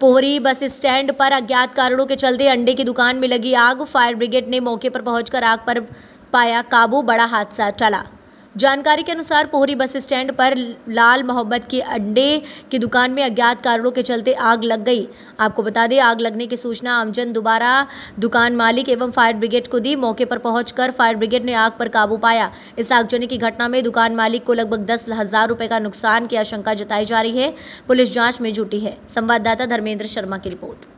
Pohri bus stand पर अज्ञात कारणों के चलते अंडे की दुकान में लगी आग फायर ब्रिगेड ने मौके पर पहुंचकर आग पर पाया काबू बड़ा हादसा टला जानकारी के अनुसार पोहरी बस स्टैंड पर लाल मोहब्बत के अड्डे की दुकान में अज्ञात कारणों के चलते आग लग गई आपको बता दें आग लगने की सूचना आमजन दोबारा दुकान मालिक एवं फायर ब्रिगेड को दी मौके पर पहुंचकर फायर ब्रिगेड ने आग पर काबू पाया इस आगजनी की घटना में दुकान मालिक को लगभग दस हजार रुपये का नुकसान की आशंका जताई जा रही है पुलिस जाँच में जुटी है संवाददाता धर्मेंद्र शर्मा की रिपोर्ट